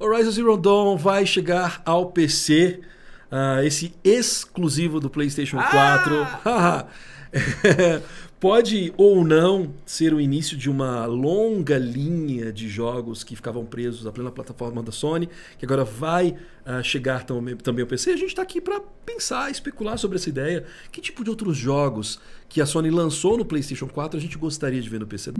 Horizon Zero Dawn vai chegar ao PC, uh, ah, esse exclusivo do PlayStation 4. Ah! Pode ou não ser o início de uma longa linha de jogos que ficavam presos à plena plataforma da Sony, que agora vai uh, chegar também, também ao PC. A gente está aqui para pensar, especular sobre essa ideia. Que tipo de outros jogos que a Sony lançou no PlayStation 4 a gente gostaria de ver no PC?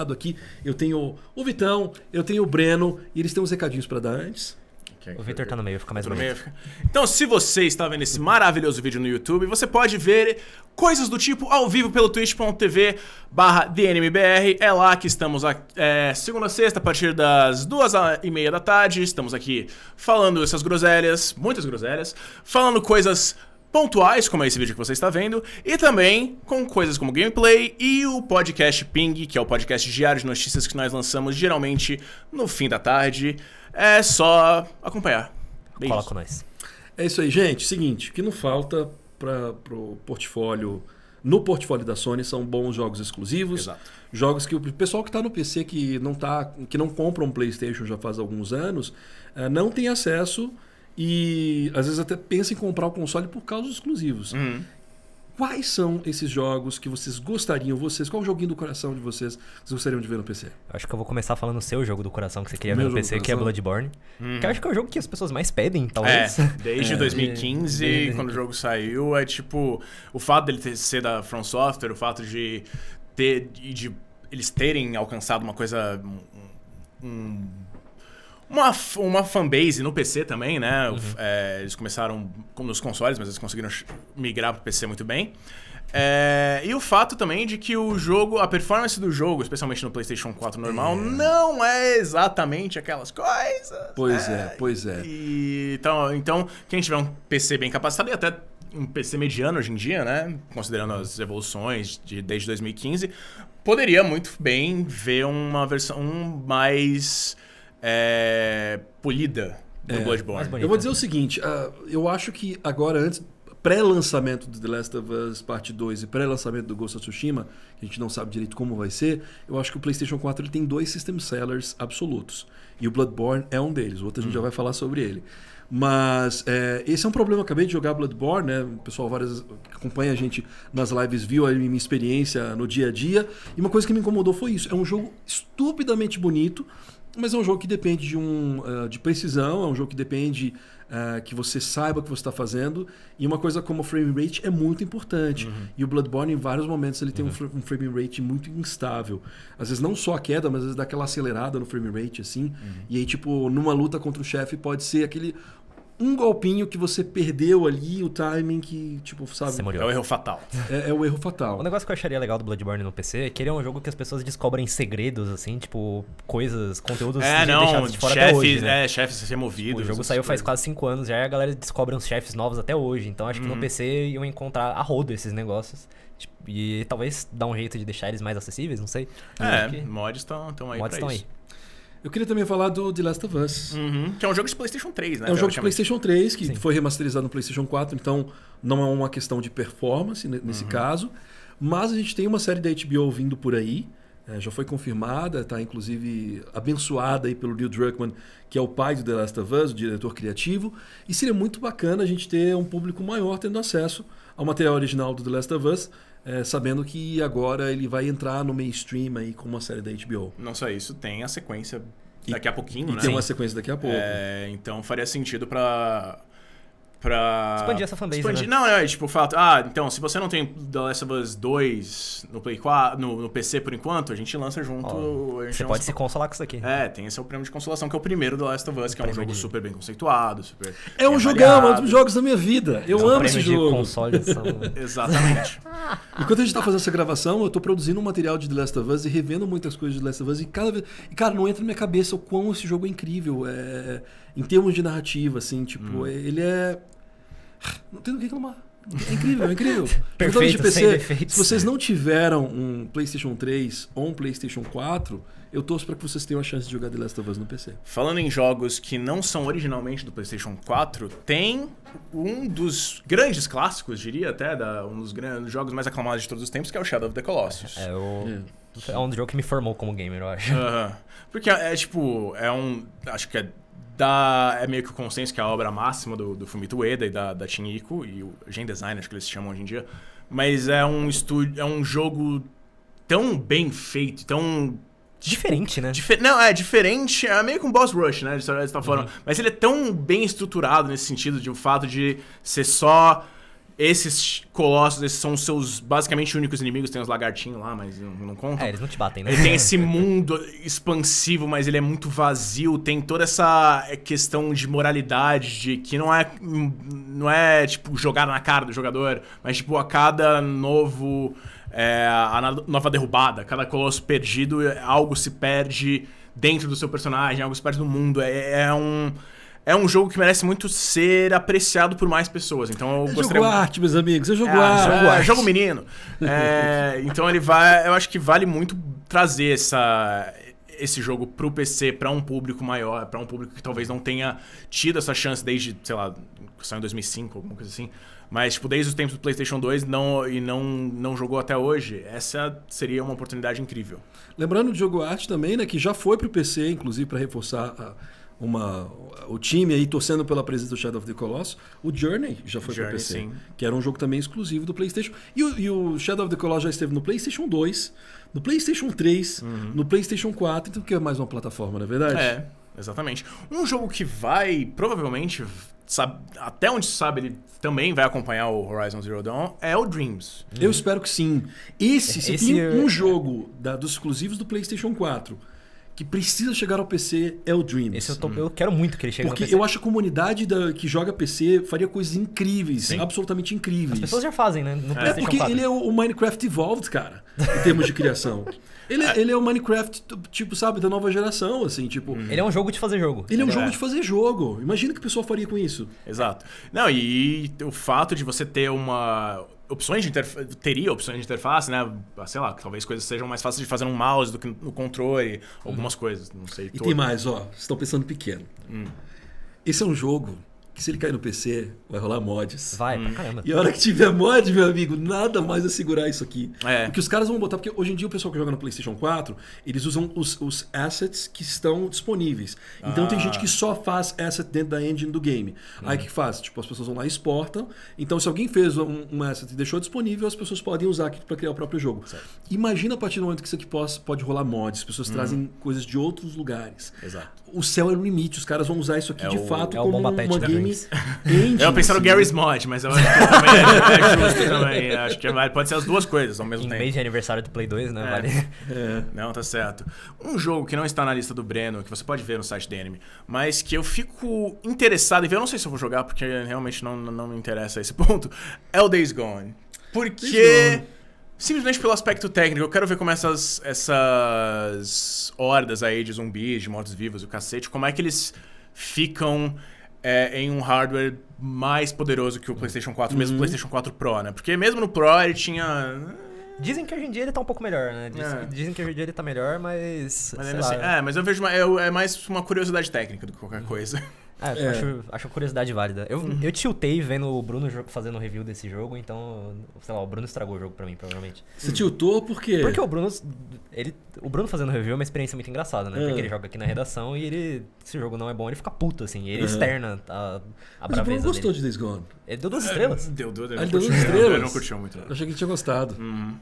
lado aqui eu tenho o Vitão, eu tenho o Breno, e eles têm uns recadinhos para dar antes. O Victor tá no meio, fica mais tá no meio. Então, se você está vendo esse maravilhoso vídeo no YouTube, você pode ver coisas do tipo ao vivo pelo twitch.tv barra DNMBR. É lá que estamos a, é, segunda a sexta, a partir das duas e meia da tarde. Estamos aqui falando essas groselhas, muitas groselhas, falando coisas pontuais, como é esse vídeo que você está vendo, e também com coisas como gameplay e o podcast Ping, que é o podcast diário de notícias que nós lançamos geralmente no fim da tarde. É só acompanhar. Beijos. com nós. É isso aí, gente. Seguinte, o que não falta para o portfólio no portfólio da Sony são bons jogos exclusivos. Exato. Jogos que o pessoal que está no PC que não tá, que não compra um PlayStation já faz alguns anos, eh, não tem acesso e às vezes até pensa em comprar o console por causa dos exclusivos. Uhum. Quais são esses jogos que vocês gostariam, vocês? Qual o joguinho do coração de vocês que vocês gostariam de ver no PC? Acho que eu vou começar falando o seu jogo do coração que você queria Meu ver no PC, que é Bloodborne. Hum. Que eu acho que é o jogo que as pessoas mais pedem, talvez. É, desde é, 2015, é, desde quando o jogo saiu, é tipo. O fato dele ter, ser da From Software, o fato de ter. de eles terem alcançado uma coisa. um, um uma, uma fanbase no PC também, né? Uhum. É, eles começaram nos consoles, mas eles conseguiram migrar pro PC muito bem. É, e o fato também de que o jogo, a performance do jogo, especialmente no PlayStation 4 normal, é. não é exatamente aquelas coisas. Pois né? é, pois é. E, então, então, quem tiver um PC bem capacitado e até um PC mediano hoje em dia, né? Considerando as evoluções de, desde 2015, poderia muito bem ver uma versão mais é, polida do é, Bloodborne. Eu vou dizer o seguinte, uh, eu acho que agora antes pré-lançamento do The Last of Us Part 2 e pré-lançamento do Ghost of Tsushima, que a gente não sabe direito como vai ser, eu acho que o PlayStation 4 ele tem dois system sellers absolutos. E o Bloodborne é um deles, o outro a gente já uhum. vai falar sobre ele. Mas é, esse é um problema. Eu acabei de jogar Bloodborne, né? O pessoal várias acompanha a gente nas lives, viu a minha experiência no dia a dia. E uma coisa que me incomodou foi isso. É um jogo estupidamente bonito, mas é um jogo que depende de, um, uh, de precisão, é um jogo que depende uh, que você saiba o que você está fazendo. E uma coisa como o frame rate é muito importante. Uhum. E o Bloodborne, em vários momentos, ele tem uhum. um, um, frame rate muito instável. Às vezes não só a queda, mas às vezes dá aquela acelerada no frame rate, assim. Uhum. E aí, tipo, numa luta contra o chefe, pode ser aquele um golpinho que você perdeu ali, o timing que, tipo, sabe? Você morreu. É o erro fatal. É, é o erro fatal. O negócio que eu acharia legal do Bloodborne no PC é que ele é um jogo que as pessoas descobrem segredos, assim, tipo, coisas, conteúdos é, não, de fora chefes, até hoje, né? É, chefes removidos. Tipo, o jogo saiu faz quase 5 anos já e é a galera descobre uns chefes novos até hoje. Então acho que no uhum. PC iam encontrar a roda esses negócios. Tipo, e talvez dar um jeito de deixar eles mais acessíveis, não sei. É, mods estão aí mods estão Aí. Eu queria também falar do The Last of Us. Uhum. Que é um jogo de PlayStation 3, né? É um jogo de PlayStation 3 que Sim. foi remasterizado no PlayStation 4, então não é uma questão de performance nesse uhum. caso. Mas a gente tem uma série da HBO vindo por aí. É, já foi confirmada, está inclusive abençoada aí pelo Neil Druckmann, que é o pai do The Last of Us, o diretor criativo. E seria muito bacana a gente ter um público maior tendo acesso ao material original do The Last of Us, é, sabendo que agora ele vai entrar no mainstream aí com uma série da HBO. Não só isso, tem a sequência daqui e, a pouquinho, e né? Tem uma sequência daqui a pouco. É, então faria sentido para pra. Expandir essa fanbase. Expandir. Né? Não, é tipo, fato. Ah, então, se você não tem The Last of Us 2 no Play 4, no, no PC por enquanto, a gente lança junto. Oh, gente você pode se consolar com isso aqui. É, tem esse é o prêmio de consolação, que é o primeiro The Last of Us, que é um jogo de... super bem conceituado, super. É um jogão, é um dos jogos da minha vida. Eu é um amo esse jogo. De console Exatamente. Enquanto a gente tá fazendo essa gravação, eu tô produzindo um material de The Last of Us e revendo muitas coisas de The Last of Us. E cada vez. E, cara, não entra na minha cabeça o quão esse jogo é incrível. É em termos de narrativa, assim, tipo, hum. ele é não tem do que reclamar. É incrível, é incrível. Perfeito, PC, sem Se vocês né? não tiveram um PlayStation 3 ou um PlayStation 4, eu torço para que vocês tenham a chance de jogar The Last of Us no PC. Falando em jogos que não são originalmente do PlayStation 4, tem um dos grandes clássicos, diria até, da, um dos grandes jogos mais aclamados de todos os tempos, que é o Shadow of the Colossus. É, o... É. é um jogo que me formou como gamer, eu acho. Uh Porque é, é tipo, é um. Acho que é da, é meio que o consenso que é a obra máxima do, do Fumito Ueda e da, da Shiniko, e o Gen Design, acho que eles se chamam hoje em dia. Mas é um estúdio, é um jogo tão bem feito, tão Diferente, né? Difer não, é diferente. É meio que um boss rush, né? De certa forma. Uhum. Mas ele é tão bem estruturado nesse sentido, de o fato de ser só esses colossos, esses são os seus basicamente únicos inimigos. Tem os lagartinhos lá, mas não, não contam. É, eles não te batem, né? Ele tem esse mundo expansivo, mas ele é muito vazio. Tem toda essa eh, questão de moralidade, de que não é, não é tipo, jogar na cara do jogador, mas tipo, a cada novo. É, a nova derrubada, cada colosso perdido, eh, algo se perde dentro do seu personagem, algo se perde no mundo. é, é, é um é um jogo que merece muito ser apreciado por mais pessoas. Então eu, eu gostaria. Jogo arte, meus amigos. Eu jogo é, arte. Jogo, é, jogo menino. é, então ele vai. Eu acho que vale muito trazer essa, esse jogo pro PC para um público maior, para um público que talvez não tenha tido essa chance desde, sei lá, saiu em 2005, alguma coisa assim. Mas, tipo, desde os tempos do PlayStation 2 não, e não, não jogou até hoje, essa seria uma oportunidade incrível. Lembrando do jogo arte também, né, que já foi pro PC, inclusive, para reforçar a uma o time aí torcendo pela presença do Shadow of the Colossus, o Journey já foi para PC, sim. que era um jogo também exclusivo do PlayStation. E o, e o, Shadow of the Colossus já esteve no PlayStation 2, no PlayStation 3, uhum. no PlayStation 4, então que é mais uma plataforma, na é verdade? É, exatamente. Um jogo que vai provavelmente Sabe, até onde sabe, ele também vai acompanhar o Horizon Zero Dawn, é o Dreams. Eu espero que sim. Esse, se Esse tem é... um jogo da, dos exclusivos do PlayStation 4 que precisa chegar ao PC é o Dreams. Esse eu, tô, hum. eu quero muito que ele chegue Porque ao PC. Porque eu acho que a comunidade da, que joga PC faria coisas incríveis, Sim. absolutamente incríveis. As pessoas já fazem, né? No é, é porque 4. ele é o Minecraft Evolved, cara, em termos de criação. Ele, é. ele é o Minecraft, tipo, sabe, da nova geração, assim, tipo... Hum. Ele é um jogo de fazer jogo. Ele é um é. jogo de fazer jogo. Imagina o que o pessoal faria com isso. Exato. Não, e o fato de você ter uma opções de interface, teria opções de interface, né? Ah, sei lá, talvez coisas sejam mais fáceis de fazer no mouse do que no controle, algumas uhum. coisas, não sei. E todo. tem mais, ó, vocês estão pensando pequeno. Hum. Esse é um jogo que se ele cair no PC, vai rolar mods. Vai, hum. pra caramba. E a hora que tiver mod, meu amigo, nada mais a segurar isso aqui. É. Porque os caras vão botar, porque hoje em dia o pessoal que joga no PlayStation 4, eles usam os, os assets que estão disponíveis. Então ah. tem gente que ah. só faz asset dentro da engine do game. Hum. Aí o que faz? Tipo, as pessoas vão lá e exportam. Então se alguém fez um, um asset e deixou disponível, as pessoas podem usar aqui para criar o próprio jogo. Certo. Imagina a partir do momento que isso aqui pode, pode rolar mods, as pessoas hum. trazem coisas de outros lugares. Exato. O céu é o limite, os caras vão usar isso aqui é de o, fato é como uma game eu pensei no Gary's Mod, mas eu acho que também é, é justo também. Acho que pode ser as duas coisas ao mesmo em tempo. mês de aniversário do Play 2, né? É. Vale. É. Não, tá certo. Um jogo que não está na lista do Breno, que você pode ver no site do Anime, mas que eu fico interessado em ver, eu não sei se eu vou jogar, porque realmente não, não me interessa esse ponto, é o Days Gone. Porque... Simplesmente pelo aspecto técnico, eu quero ver como essas, essas hordas aí de zumbis, de mortos-vivos, o cacete, como é que eles ficam é, em um hardware mais poderoso que o uhum. PlayStation 4, uhum. mesmo o uhum. PlayStation 4 Pro, né? Porque mesmo no Pro ele tinha. Né? Dizem que hoje em dia ele tá um pouco melhor, né? é. Dizem que hoje em dia ele tá melhor, mas. mas assim, é, mas eu vejo. Uma, é, é mais uma curiosidade técnica do que qualquer uhum. coisa. Ah, é. acho, acho curiosidade válida. Eu, uhum. eu tiltei vendo o Bruno fazendo review desse jogo, então, sei lá, o Bruno estragou o jogo pra mim, provavelmente. Você tiltou por quê? Porque o Bruno. Ele, o Bruno fazendo review é uma experiência muito engraçada, né? É. Porque ele joga aqui na redação e ele. Se o jogo não é bom, ele fica puto, assim. Ele é. externa a, a Mas O Bruno gostou dele. de Days Gone. Ele deu duas estrelas? É, deu, deu, ah, Ele deu duas estrelas. Eu não curtiu muito. Eu achei que ele tinha gostado. Uhum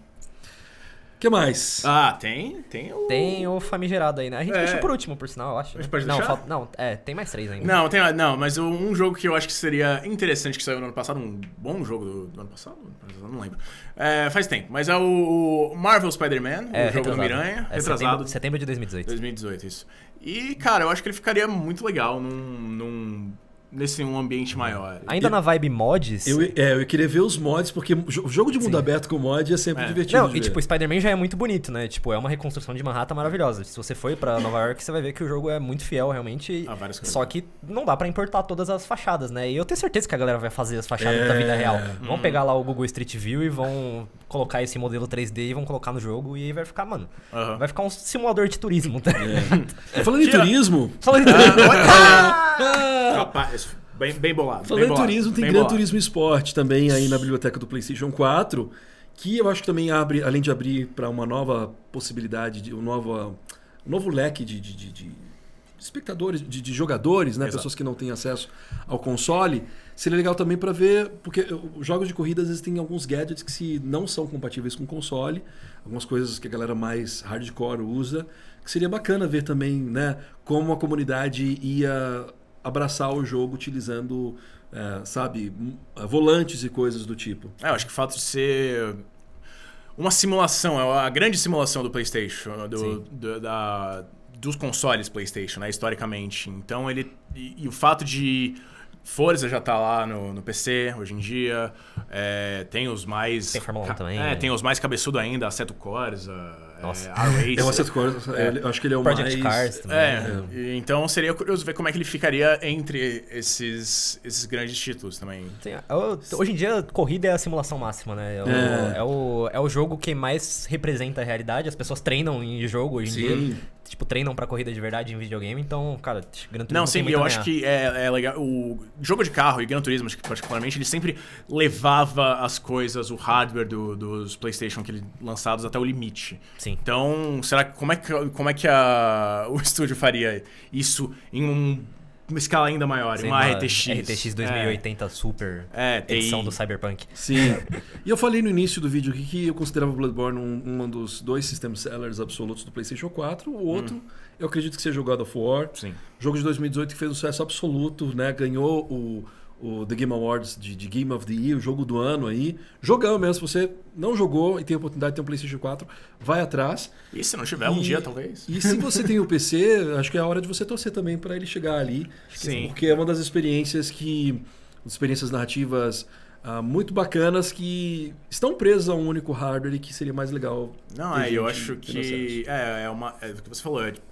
que mais? Ah, tem, tem o... Tem o famigerado aí, né? A gente é. por último, por sinal, eu acho. A gente né? pode não, Falta... Não, é, tem mais três ainda. Não, tem, não, mas um jogo que eu acho que seria interessante que saiu no ano passado, um bom jogo do, do ano passado, não lembro. É, faz tempo, mas é o Marvel Spider-Man, é, o jogo retrasado. do Miranha, é, retrasado. Setembro, setembro de 2018. 2018, isso. E, cara, eu acho que ele ficaria muito legal num... num nesse um ambiente maior. Ainda eu, na vibe mods? Eu, é, eu queria ver os mods, porque o jogo de mundo Sim. aberto com mod é sempre é. divertido. Não, e ver. tipo, Spider-Man já é muito bonito, né? Tipo, é uma reconstrução de Manhattan maravilhosa. Se você foi para Nova York, você vai ver que o jogo é muito fiel, realmente. Ah, só que não dá para importar todas as fachadas, né? E eu tenho certeza que a galera vai fazer as fachadas é. da vida é. real. Vão hum. pegar lá o Google Street View e vão colocar esse modelo 3D e vão colocar no jogo e aí vai ficar, mano. Vai ficar um simulador de turismo, tá? É. é falando em turismo. Falando em ah, turismo. Ah, bem, bem bolado. Falando bem em turismo, tem Gran Turismo Esporte também aí na biblioteca do PlayStation 4, que eu acho que também abre, além de abrir para uma nova possibilidade, de, um, novo um novo leque de, de, de, de espectadores, de, de, jogadores, né? Exato. pessoas que não têm acesso ao console, seria legal também para ver, porque jogos de corrida às vezes tem alguns gadgets que se não são compatíveis com console, algumas coisas que a galera mais hardcore usa, que seria bacana ver também né? como a comunidade ia abraçar o jogo utilizando, é, sabe, volantes e coisas do tipo. É, eu acho que o fato de ser uma simulação, é a grande simulação do PlayStation, do, do, da, dos consoles PlayStation, né, historicamente. Então ele e, e o fato de Forza já tá lá no, no PC hoje em dia. É, tem os mais. Tem Fórmula 1 também. É, né? tem os mais cabeçudo ainda, Assetto Corsa, nossa. É, Tem umas coisas. É, é. acho que ele é o Project mais... Cars também. É, é. Então seria curioso ver como é que ele ficaria entre esses, esses grandes títulos também. Sim, hoje em dia, corrida é a simulação máxima, né? É o, é. é. o, é o jogo que mais representa a realidade. As pessoas treinam em jogo hoje em Sim. dia. Tipo, treinam pra corrida de verdade em videogame, então, cara, Gran Turismo Não, sim, eu acho que é, legal. O jogo de carro e Gran Turismo, particularmente, ele sempre levava as coisas, o hardware do, dos PlayStation que ele lançados até o limite. Sim. Sim. Então, será como é que, como é que a, o estúdio faria isso em um, uma escala ainda maior, em uma RTX. RTX 2080 é. Super é, edição do Cyberpunk. Sim. e eu falei no início do vídeo que eu considerava Bloodborne um, um dos dois system sellers absolutos do PlayStation 4. O outro, hum. eu acredito que seja o God of War. Sim. Jogo de 2018 que fez um sucesso absoluto, né? Ganhou o o The Game Awards de, de, Game of the Year, o jogo do ano aí. Jogão mesmo, se você não jogou e tem a oportunidade de ter um PlayStation 4, vai atrás. E se não tiver, e, um dia talvez. E se você tem o PC, acho que é a hora de você torcer também para ele chegar ali. Sim. Porque é uma das experiências que. experiências narrativas. Uh, muito bacanas que estão presas a um único hardware que seria mais legal. Não, é, eu acho que. É, é uma. É o que você falou. É, tipo,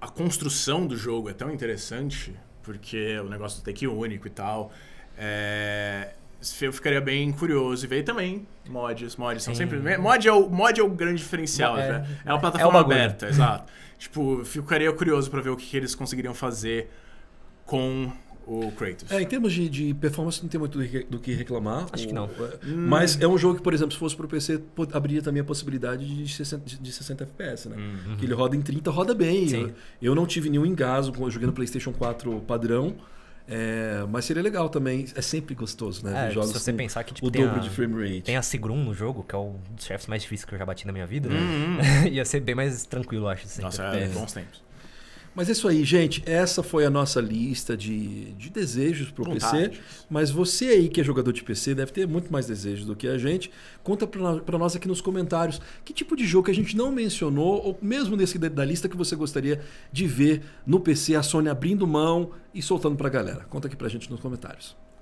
a construção do jogo é tão interessante porque o negócio do take único e tal. É, eu ficaria bem curioso e ver também mods, mods são sempre mod é o mod é o grande diferencial, né? é, é uma é plataforma é aberta, exato. tipo, ficaria curioso para ver o que, que eles conseguiriam fazer com o Kratos. É, em termos de, de performance, não tem muito do que reclamar. Acho que não. É, mas hum. é um jogo que, por exemplo, se fosse para o PC, abriria também a possibilidade de 60, de 60 FPS, né? Uhum. Que ele roda em 30, roda bem. Eu, eu, não tive nenhum engaso jogando PlayStation 4 padrão. É, mas seria legal também. É sempre gostoso, né? É, jogos se você pensar que tipo, o dobro a, de frame rate. Tem a Segrum no jogo, que é um dos chefes mais difíceis que eu já bati na minha vida. Uhum. Né? Ia ser bem mais tranquilo, acho. Assim. Nossa, é, bons tempos. Mas é isso aí, gente. Essa foi a nossa lista de, de desejos para o PC. Mas você aí que é jogador de PC deve ter muito mais desejos do que a gente. Conta para nós aqui nos comentários que tipo de jogo que a gente não mencionou, ou mesmo nesse da, da lista que você gostaria de ver no PC, a Sony abrindo mão e soltando para a galera. Conta aqui para a gente nos comentários.